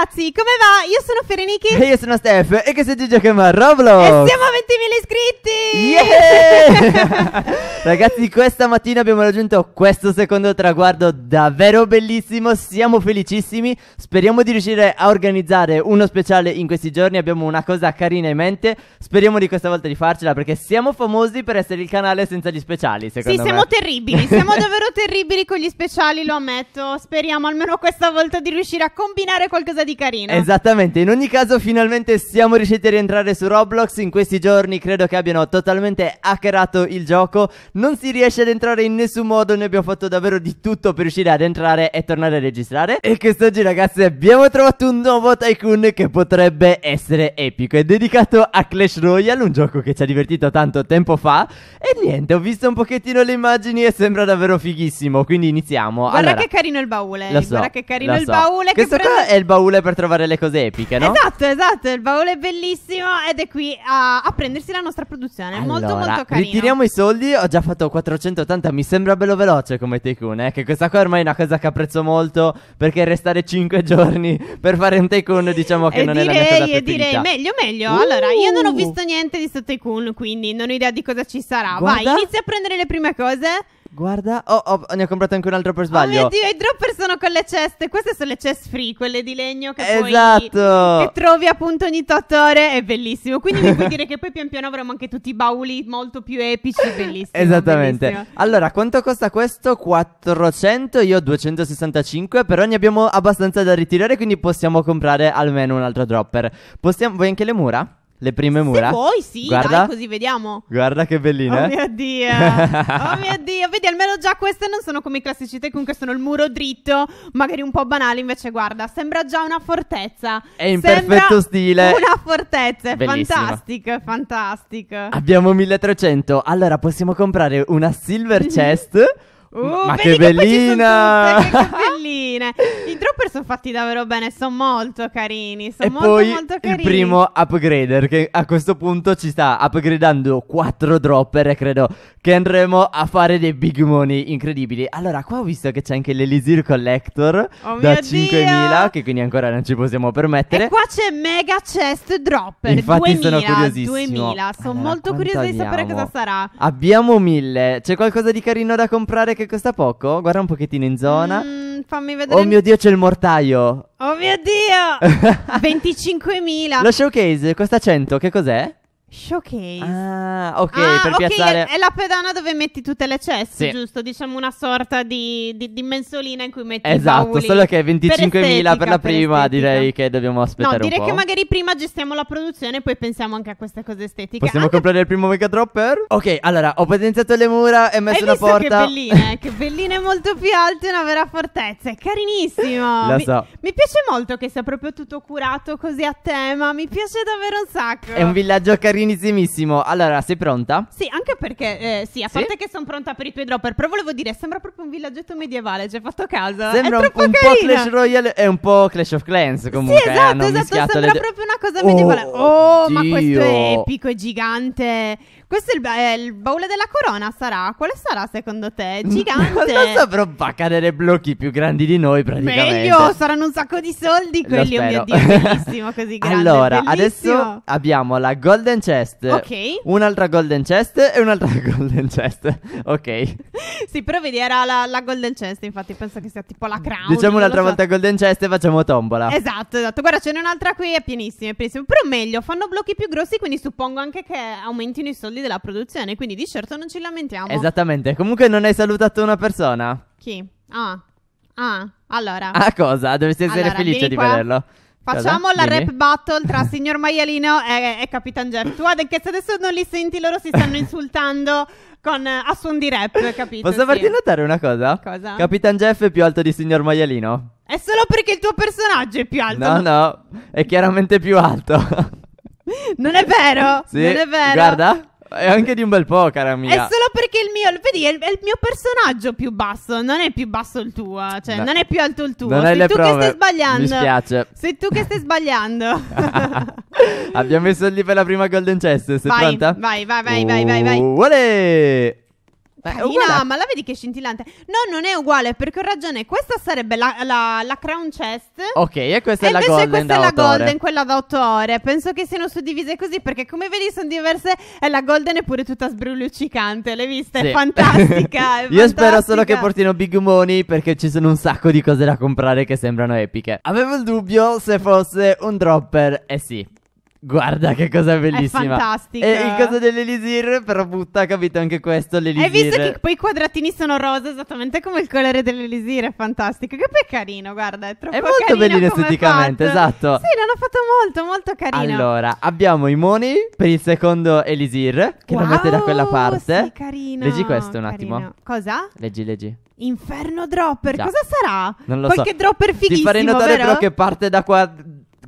ragazzi, come va? Io sono Ferenichi. E io sono Steph. E che siete giochiamo a Roblox. E siamo a 20.000 iscritti. Yeah! ragazzi, questa mattina abbiamo raggiunto questo secondo traguardo davvero bellissimo. Siamo felicissimi. Speriamo di riuscire a organizzare uno speciale in questi giorni. Abbiamo una cosa carina in mente. Speriamo di questa volta di farcela perché siamo famosi per essere il canale senza gli speciali. Secondo sì, me. siamo terribili. Siamo davvero terribili con gli speciali, lo ammetto. Speriamo almeno questa volta di riuscire a combinare qualcosa di di carino. Esattamente, in ogni caso finalmente siamo riusciti a rientrare su Roblox, in questi giorni credo che abbiano totalmente hackerato il gioco, non si riesce ad entrare in nessun modo, noi abbiamo fatto davvero di tutto per riuscire ad entrare e tornare a registrare. E quest'oggi ragazzi abbiamo trovato un nuovo tycoon che potrebbe essere epico, è dedicato a Clash Royale, un gioco che ci ha divertito tanto tempo fa. E niente, ho visto un pochettino le immagini e sembra davvero fighissimo, quindi iniziamo. Guarda allora, che carino il baule, so, guarda che carino il so. baule. Questo che prende... qua è il baule baule per trovare le cose epiche, no? Esatto, esatto. Il baule è bellissimo ed è qui a, a prendersi la nostra produzione. Allora, molto, molto carino. Ritiriamo i soldi. Ho già fatto 480. Mi sembra bello veloce come Tycoon. Eh? Che questa qua ormai è una cosa che apprezzo molto. Perché restare 5 giorni per fare un Tycoon, diciamo che e non direi, è la mia cosa E direi, direi, meglio, meglio. Uh. Allora, io non ho uh. visto niente di sto Tycoon. Quindi non ho idea di cosa ci sarà. Guarda. Vai, inizia a prendere le prime cose. Guarda, oh, oh, ne ho comprato anche un altro per sbaglio. Oh mio dio, i dropper sono con le ceste. Queste sono le chest free, quelle di legno che esatto. poi che trovi appunto ogni 8 ore. È bellissimo. Quindi mi puoi dire che poi pian piano avremo anche tutti i bauli molto più epici. Bellissimo. Esattamente. Bellissimo. Allora, quanto costa questo? 400, io ho 265. Però ne abbiamo abbastanza da ritirare, quindi possiamo comprare almeno un altro dropper. Possiamo, vuoi anche le mura? le prime mura. Se vuoi, sì, guarda, dai, così vediamo. Guarda che bellina. Oh eh. mio Dio, oh mio Dio. Vedi, almeno già queste non sono come i classici te, comunque sono il muro dritto, magari un po' banale, invece guarda, sembra già una fortezza. È in sembra perfetto stile. Una fortezza, è fantastico, fantastico. Abbiamo 1300, allora possiamo comprare una silver chest ma oh, che bellina! che belline! I dropper sono fatti davvero bene, sono molto carini. Sono molto, poi molto carini. il primo upgrader che a questo punto ci sta upgradando quattro dropper e credo che andremo a fare dei big money incredibili. Allora, qua ho visto che c'è anche l'Elisir Collector oh da 5.000, che quindi ancora non ci possiamo permettere. E qua c'è Mega Chest Dropper. Infatti 2000, sono curiosissimo. 2000, sono allora, molto curiosa di sapere cosa sarà. Abbiamo 1000. C'è qualcosa di carino da comprare che costa poco? Guarda un pochettino in zona. Mm, fammi vedere. Oh mio dio, c'è il mortaio. Oh mio dio! 25.000. Lo showcase costa 100, che cos'è? Showcase. Ah, ok, ah, per okay, piazzare. È, la pedana dove metti tutte le ceste, sì. giusto? Diciamo una sorta di, di, di mensolina in cui metti Esatto, solo che 25.000 per, per, la prima, per direi che dobbiamo aspettare No, direi che magari prima gestiamo la produzione e poi pensiamo anche a queste cose estetiche. Possiamo anche... comprare il primo mega dropper? Ok, allora, ho potenziato le mura e messo Hai una porta. che belline, che belline molto più alte una vera fortezza, è carinissimo. Lo so. Mi, mi piace molto che sia proprio tutto curato così a tema, mi piace davvero un sacco. È un villaggio carino Grinizimissimo. Allora, sei pronta? Sì, anche perché, eh, sì, a Sì? parte che sono pronta per i tuoi dropper, però volevo dire, sembra proprio un villaggetto medievale, ci hai fatto caso. Sembra È un, po- un po' Clash Royale e un po' Clash of Clans comunque. sì, eh, esatto, hanno esatto, sembra le proprio una cosa medievale. Oh, oh ma questo è epico, è gigante. Questo è il, ba- il, baule della corona, sarà? Quale sarà secondo te? Gigante. non so, però fa cadere blocchi più grandi di noi praticamente. Meglio, saranno un sacco di soldi quelli, oh mio Dio, bellissimo, così grande. Allora, bellissimo. adesso abbiamo la Golden Chest. Ok. Un'altra Golden Chest e un'altra Golden Chest. Ok. sì, però vedi, era la, la, Golden Chest, infatti penso che sia tipo la crown. Diciamo un'altra so. volta Golden Chest e facciamo tombola. Esatto, esatto. Guarda, ce n'è un'altra qui, è pienissima, è pienissima. Però meglio, fanno blocchi più grossi, quindi suppongo anche che aumentino i soldi soldi della produzione, quindi di certo non ci lamentiamo. Esattamente. Comunque non hai salutato una persona. Chi? Ah. Ah, allora. Ah, cosa? Dovresti essere allora, felice di qua. vederlo. Facciamo cosa? la Dimmi. rap battle tra signor Maialino e, e Capitan Jeff. Tu che se adesso non li senti, loro si stanno insultando con, eh, a suon di rap, capito? Posso sì. farti notare una cosa? Cosa? Capitan Jeff è più alto di signor Maialino. È solo perché il tuo personaggio è più alto. No, no, è chiaramente più alto. non è vero? Sì. Non è vero. Guarda. E anche di un bel po', cara mia. È solo perché il mio, vedi, è il, è il mio personaggio più basso, non è più basso il tuo, cioè no. non è più alto il tuo. Non sei tu prove. che stai sbagliando. Mi spiace. Sei tu che stai sbagliando. Abbiamo messo lì per la prima Golden Chest, sei vai, pronta? Vai, vai, vai, vai, vai, vai. Olè! Beh, Carina, ma la vedi che è scintillante? No, non è uguale perché ho ragione. Questa sarebbe la, la, la crown chest. Ok, e questa e è la golden. Questa è la golden, ore. quella da 8 ore. Penso che siano suddivise così perché, come vedi, sono diverse. E la golden è pure tutta sbrulluccicante. L'hai vista? Sì. È fantastica. È Io fantastica. spero solo che portino Big Money perché ci sono un sacco di cose da comprare che sembrano epiche. Avevo il dubbio se fosse un dropper. Eh sì, Guarda che cosa bellissima. È fantastico. E il coso dell'elisir però butta, capito, anche questo l'elisir. Hai visto che poi i quadratini sono rosa esattamente come il colore dell'elisir, è fantastico. Che poi è carino, guarda, è troppo È molto bellino esteticamente, esatto. Sì, l'hanno fatto molto, molto carino. Allora, abbiamo i moni per il secondo elisir che wow, lo mette da quella parte. Sì, carino. Leggi questo un carino. attimo. Cosa? Leggi, leggi. Inferno dropper, Già. cosa sarà? Non lo Qualche so. dropper fighissimo, Ti farei notare vero? però che parte da qua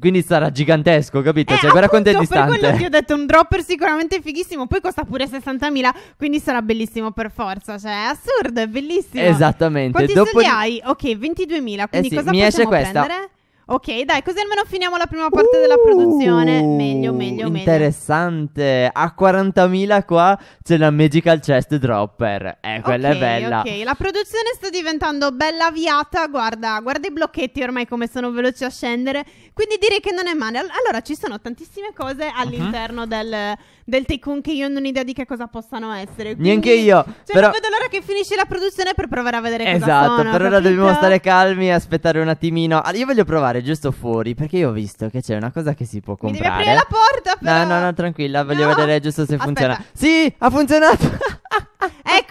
quindi sarà gigantesco, capito? Eh, cioè, guarda quanto è distante. Per quello ti ho detto, un dropper sicuramente fighissimo. Poi costa pure 60.000, quindi sarà bellissimo per forza. Cioè, è assurdo, è bellissimo. Esattamente. Quanti Dopo... soldi hai? Ok, 22.000, quindi eh sì, cosa mi esce questa. prendere? Ok, dai, così almeno finiamo la prima parte uh, della produzione. Meglio, meglio, meglio. Interessante. A 40.000 qua c'è la Magical Chest Dropper. Eh, quella okay, è bella. Ok, la produzione sta diventando bella avviata. Guarda, guarda i blocchetti ormai come sono veloci a scendere. Quindi direi che non è male. Allora, ci sono tantissime cose all'interno uh-huh. del, del Tycoon che io non ho idea di che cosa possano essere. Quindi, Neanche io. Cioè, però... non vedo l'ora che finisce la produzione per provare a vedere esatto, cosa sono. Esatto, per ora dobbiamo stare calmi e aspettare un attimino. Allora, ah, io voglio provare giusto fuori, perché io ho visto che c'è una cosa che si può comprare. Mi devi aprire la porta, però. No, no, no, tranquilla, voglio no. vedere giusto se funziona. Sì, ha funzionato!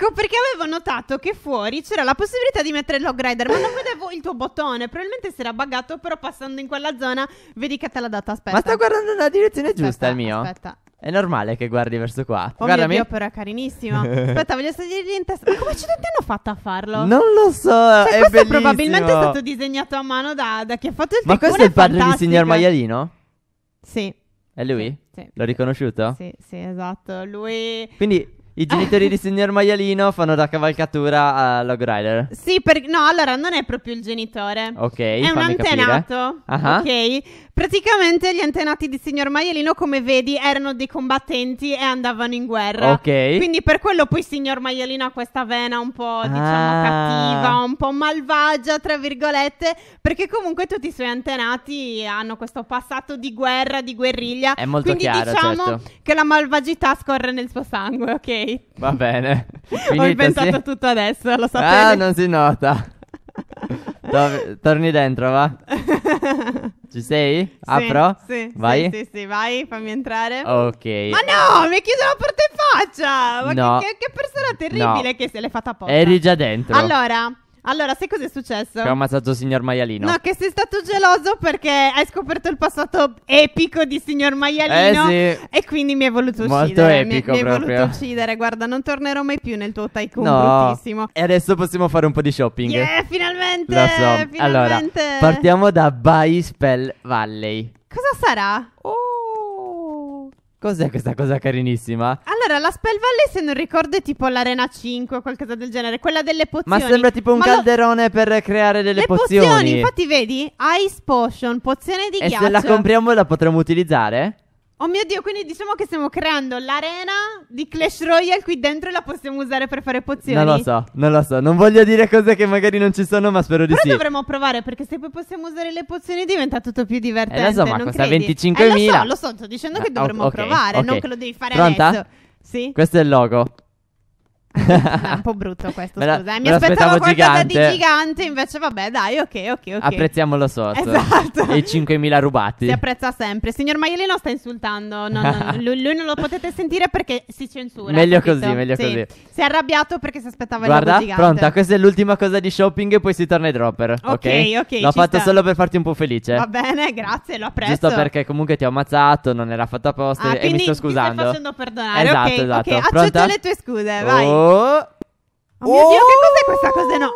Ecco perché avevo notato che fuori c'era la possibilità di mettere il log rider, ma non vedevo il tuo bottone. Probabilmente si era buggato, però passando in quella zona vedi che te l'ha data. Aspetta. Ma sta guardando nella direzione aspetta, giusta il mio. Aspetta. È normale che guardi verso qua. Oh Guardami. mio Dio, però è carinissimo. Aspetta, voglio salirgli in testa. Ma come ci hanno fatto a farlo? Non lo so. Cioè, è questo bellissimo. probabilmente è stato disegnato a mano da, da chi ha fatto il Ma questo è il padre fantastico. di signor Maialino? Sì. È lui? Sì. L'ho riconosciuto? Sì, sì, esatto. Lui. Quindi i genitori di signor Maialino fanno da cavalcatura a Log Rider. Sì, per... no, allora non è proprio il genitore. Ok, è un antenato. Uh-huh. Ok. Praticamente gli antenati di signor Maialino, come vedi, erano dei combattenti e andavano in guerra. Ok. Quindi per quello poi signor Maialino ha questa vena un po', diciamo, ah. cattiva, un po' malvagia, tra virgolette, perché comunque tutti i suoi antenati hanno questo passato di guerra, di guerriglia. È molto Quindi chiaro, diciamo certo. che la malvagità scorre nel suo sangue, ok? Va bene. Finito, Ho inventato sì? tutto adesso, lo sapete. Ah, non si nota. Dove, torni dentro, va. Ci sei? Sì, Sì, vai. Sì, sì, sì, vai, fammi entrare. Ok. Ma no, mi hai chiuso la porta in faccia. Ma no. che, che, persona terribile no. che se l'è fatta apposta. Eri già dentro. Allora... Allora, sai cosa è successo? Che ho ammazzato il signor Maialino. No, che sei stato geloso perché hai scoperto il passato epico di signor Maialino. Eh sì. E quindi mi hai voluto Molto uccidere. Epico mi, mi hai voluto uccidere. Guarda, non tornerò mai più nel tuo tycoon no. bruttissimo. E adesso possiamo fare un po' di shopping. Yeah, finalmente! Lo so. Finalmente. Allora, partiamo da By Spell Valley. Cosa sarà? Oh! Cos'è questa cosa carinissima? Allora, la Spell Valley, se non ricordo, è tipo l'Arena 5 o qualcosa del genere, quella delle pozioni. Ma sembra tipo un Ma calderone lo... per creare delle pozioni. Le pozioni, infatti, vedi? Ice Potion, pozione di e ghiaccio. E se la compriamo la potremmo utilizzare? Oh mio Dio, quindi diciamo che stiamo creando l'arena di Clash Royale qui dentro e la possiamo usare per fare pozioni. Non lo so, non lo so. Non voglio dire cose che magari non ci sono, ma spero di Però sì. dovremmo provare perché se poi possiamo usare le pozioni diventa tutto più divertente. Eh, lo so, ma costa 25.000. Eh, lo so, lo so, sto dicendo che ah, dovremmo okay, provare, okay. non che lo devi fare Pronta? adesso. Sì. Questo è il logo è un po' brutto questo, scusa. Eh. Mi aspettavo qualcosa gigante. di gigante, invece vabbè, dai, ok, ok, ok. Apprezziamo lo sotto. Esatto. E i 5.000 rubati. Si apprezza sempre. Signor Maialino sta insultando, no, no, lui, non lo potete sentire perché si censura. Meglio capito? così, meglio sì. così. Si è arrabbiato perché si aspettava Guarda, il gigante. Pronta, questa è l'ultima cosa di shopping e poi si torna ai dropper, ok? Ok, ok. L'ho fatto sta. solo per farti un po' felice. Va bene, grazie, lo apprezzo. Giusto perché comunque ti ho ammazzato, non era fatto apposta ah, e mi sto scusando. Ti sto facendo perdonare, esatto, okay, esatto. Okay. Accetto le tue scuse, oh. vai. Oh. Oh mio Dio, che cos'è questa oh. cosa? No.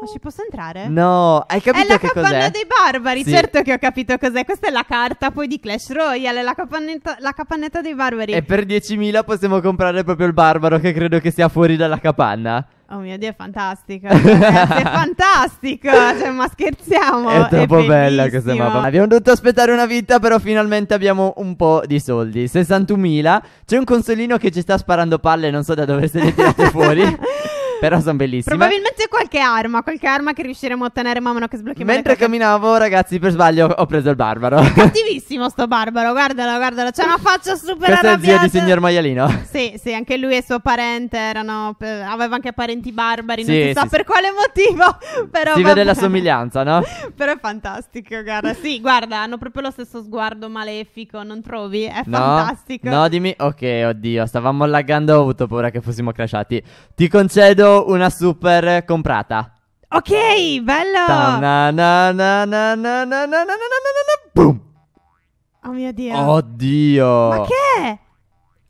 Ma ci posso entrare? No, hai capito che cos'è? È la capanna dei barbari, sì. certo che ho capito cos'è. Questa è la carta poi di Clash Royale, la, la capannetta dei barbari. E per 10.000 possiamo comprare proprio il barbaro che credo che sia fuori dalla capanna. Oh mio Dio, è fantastica. Cioè, è fantastica. Cioè, ma scherziamo. È troppo è bella questa mappa. Abbiamo dovuto aspettare una vita, però finalmente abbiamo un po' di soldi. 61.000. C'è un consolino che ci sta sparando palle, non so da dove se ne tirate fuori. Però sono bellissime. Probabilmente qualche arma, qualche arma che riusciremo a ottenere man mano che sblocchiamo Mentre camminavo, ragazzi, per sbaglio ho preso il barbaro. È cattivissimo sto barbaro, guardalo, guardalo, c'è una faccia super Questo arrabbiata. è zio di signor Maialino. Sì, sì, anche lui e suo parente erano aveva anche parenti barbari, sì, non si sì, sa sì. per quale motivo, però Si vabbè. vede la somiglianza, no? però è fantastico, guarda. Sì, guarda, hanno proprio lo stesso sguardo malefico, non trovi? È no, fantastico. No, dimmi. Ok, oddio, stavamo laggando, ho avuto paura che fossimo crashati. Ti concedo una super comprata. Ok, bello! Boom! Oh mio dio! Oddio! Ma che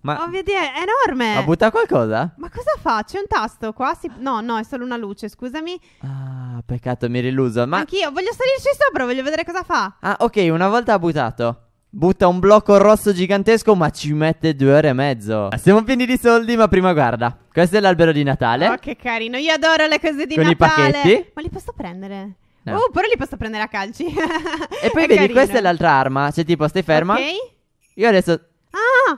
Ma... Oh mio dio, è enorme! Ha butta qualcosa? Ma cosa fa? C'è un tasto qua? Si... No, no, è solo una luce, scusami. Ah, peccato, mi ero illuso. Ma... Anch'io, voglio salirci sopra, voglio vedere cosa fa. Ah, ok, una volta ha buttato. Butta un blocco rosso gigantesco ma ci mette due ore e mezzo ah, Siamo pieni di soldi ma prima guarda Questo è l'albero di Natale Oh che carino, io adoro le cose di Con Natale Con i pacchetti Ma li posso prendere? No. Oh però li posso prendere a calci E poi è vedi carino. questa è l'altra arma Cioè tipo stai ferma Ok Io adesso Ah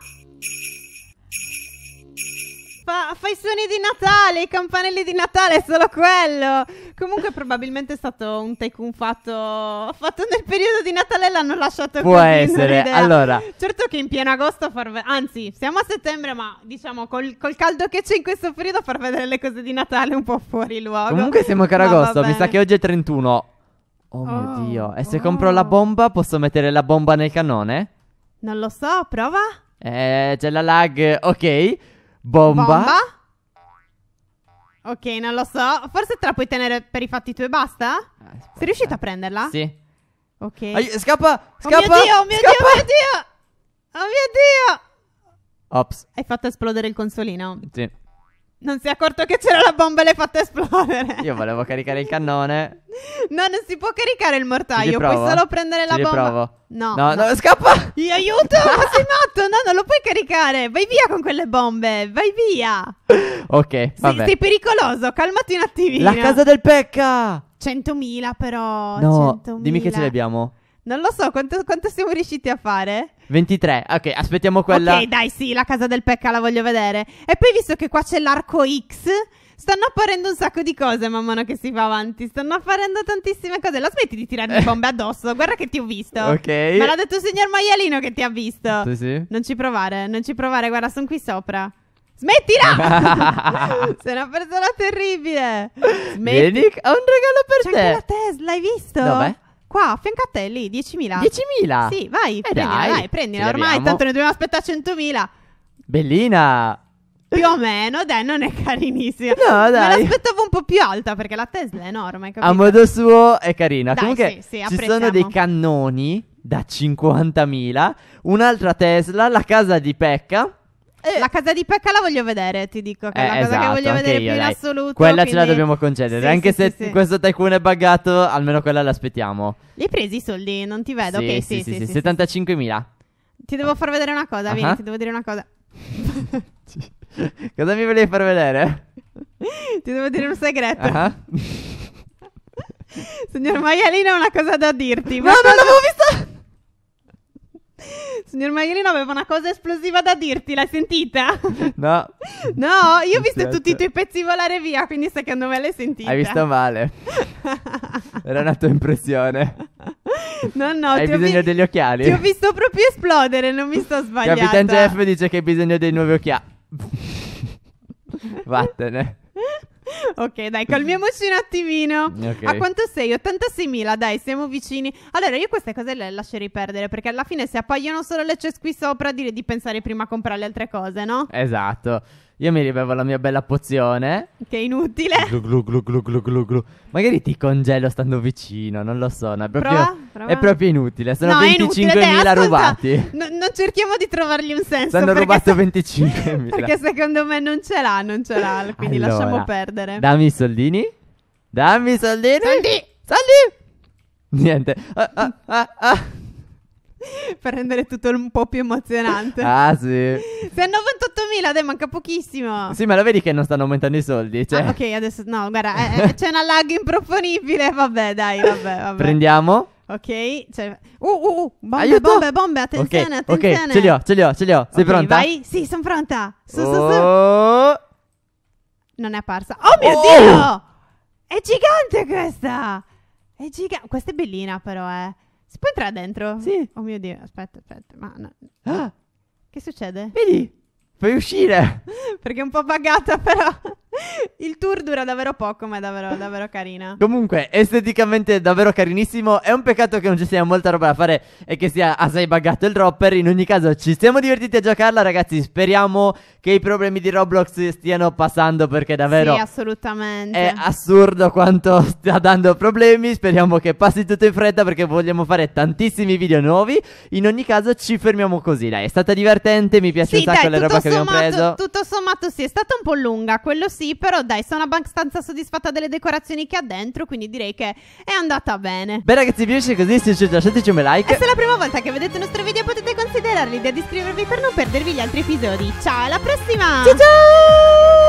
fa, fa i suoni di Natale, i campanelli di Natale, è solo quello. Comunque probabilmente è stato un tycoon fatto, fatto nel periodo di Natale, l'hanno lasciato Può così, essere, allora. Certo che in pieno agosto far ve- anzi, siamo a settembre, ma diciamo col, col, caldo che c'è in questo periodo far vedere le cose di Natale è un po' fuori luogo. Comunque siamo a caragosto, mi sa che oggi è 31. Oh, oh mio oh, Dio, e se oh. compro la bomba posso mettere la bomba nel cannone? Non lo so, prova. Eh, c'è la lag, ok. Bomba. Bomba. Ok, non lo so. Forse te la puoi tenere per i fatti tuoi e basta? Ah, Sei riuscita a prenderla? Sì. Ok. Ai- scappa, scappa. Oh mio dio, oh mio scappa. dio, oh, oh mio dio. Oh mio dio. Ops. Hai fatto esplodere il consolino. Sì. Non si è accorto che c'era la bomba e l'hai fatta esplodere. Io volevo caricare il cannone. No, non si può caricare il mortaio, puoi solo prendere la Ci bomba. No, no, no, no, scappa! Io aiuto, ma sei matto? No, non lo puoi caricare. Vai via con quelle bombe, vai via. Ok, vabbè. Sei, sei pericoloso, calmati un attimino. La casa del pecca! 100.000 però, No, 100.000. dimmi che ce le abbiamo. Non lo so, quanto, quanto siamo riusciti a fare? 23, ok, aspettiamo quella. Ok, dai, sì, la casa del pecca la voglio vedere. E poi visto che qua c'è l'arco X, stanno apparendo un sacco di cose man mano che si va avanti. Stanno apparendo tantissime cose. La smetti di tirarmi bombe addosso. Guarda che ti ho visto. Ok. Me l'ha detto il signor Maialino che ti ha visto. Sì, sì. Non ci provare, non ci provare. Guarda, sono qui sopra. Smettila! Sei una persona terribile. Smetti. Vieni, ho un regalo per C'è te. C'è la Tesla, hai visto? Dov'è? Qua a Fencatelli 10.000. 10.000? Sì, vai, eh prendila, dai, vai, prendila. Ormai tanto ne dobbiamo aspettare 100.000. Bellina! Più o meno, dai, non è carinissima. No, dai. Me l'aspettavo un po' più alta perché la Tesla è enorme, capito? A modo suo è carina. Dai, Comunque sì, sì, ci sono dei cannoni da 50.000, un'altra Tesla, la casa di Pecca eh, la casa di Pecca la voglio vedere, ti dico. Che eh, è la eh, cosa che voglio esatto, vedere io, più dai. in assoluto. Quella quindi... ce la dobbiamo concedere. Sì, anche sì, se sì, questo tycoon è buggato, almeno quella l'aspettiamo. Li hai presi i soldi? Non ti vedo. ok, sì, sì, 75.000. Ti devo far vedere una cosa, uh-huh. vieni, ah. ti devo dire una cosa. cosa mi volevi far vedere? ti devo dire un segreto. Uh-huh. Signor Maialino, ho una cosa da dirti. No, non l'avevo vista! Signor Maialino aveva una cosa esplosiva da dirti, l'hai sentita? No. No, io ho visto tutti i tuoi pezzi volare via, quindi secondo me l'hai sentita. Hai visto male. Era una tua impressione. No, no, hai bisogno vi- degli occhiali. Ti ho visto proprio esplodere, non mi sto sbagliando. Capitan Jeff dice che hai bisogno dei nuovi occhiali. Vattene. ok, dai, calmiamoci un attimino. Okay. A quanto sei? 86.000, dai, siamo vicini. Allora, io queste cose le lascerei perdere perché alla fine se appaiono solo le cesse qui sopra, direi di pensare prima a comprare le altre cose, no? Esatto. Io mi ribevo la mia bella pozione. Che è inutile. Glu, glu, glu, glu, glu, glu, glu. Magari ti congelo stando vicino, non lo so. No, è, proprio, prova, prova. è proprio inutile. Sono no, 25.000 rubati. No, non cerchiamo di trovargli un senso. Hanno rubato se... 25.000. perché secondo me non ce l'ha, non ce l'ha. Quindi allora, lasciamo perdere. Dammi i soldini. Dammi i soldini. Soldi. Soldi. Niente. Ah, ah, ah, ah. per rendere tutto un po' più emozionante. Ah, sì. Sei 98.000, dai, manca pochissimo. Sì, ma lo vedi che non stanno aumentando i soldi, ah, cioè. Ah, ok, adesso no, guarda, eh, eh, c'è una lag improponibile. Vabbè, dai, vabbè, vabbè. Prendiamo. Ok, cioè... Uh, uh, uh, bombe, Aiuto! bombe, bombe, attenzione, okay, attenzione. Ok, ce li ho, ce li ho, ce li ho. Sei okay, pronta? vai? Sì, sono pronta. Su, oh. su, su. Oh! Non è apparsa. Oh mio oh. Dio! È gigante questa! È gigante. Questa è bellina però, eh. Si può entrare dentro? Sì. Oh mio Dio, aspetta, aspetta. Ma no. ah. Che succede? Vedi? Puoi uscire. Perché è un po' buggata, però. Il tour dura davvero poco, ma è davvero, davvero carina. Comunque, esteticamente davvero carinissimo. È un peccato che non ci sia molta roba da fare e che sia assai buggato il dropper. In ogni caso, ci siamo divertiti a giocarla, ragazzi. Speriamo che i problemi di Roblox stiano passando perché davvero. Sì, assolutamente. È assurdo quanto sta dando problemi. Speriamo che passi tutto in fretta perché vogliamo fare tantissimi video nuovi. In ogni caso, ci fermiamo così. Dai, è stata divertente. Mi piace sì, un sacco dai, la roba che abbiamo preso. Tutto sommato, sì, è stata un po' lunga. Quello sì però dai, sono abbastanza soddisfatta delle decorazioni che ha dentro, quindi direi che è andata bene. Beh ragazzi, finisce così, se ci lasciateci un like. E se è la prima volta che vedete i nostri video potete considerare l'idea di iscrivervi per non perdervi gli altri episodi. Ciao, alla prossima! Ciao ciao!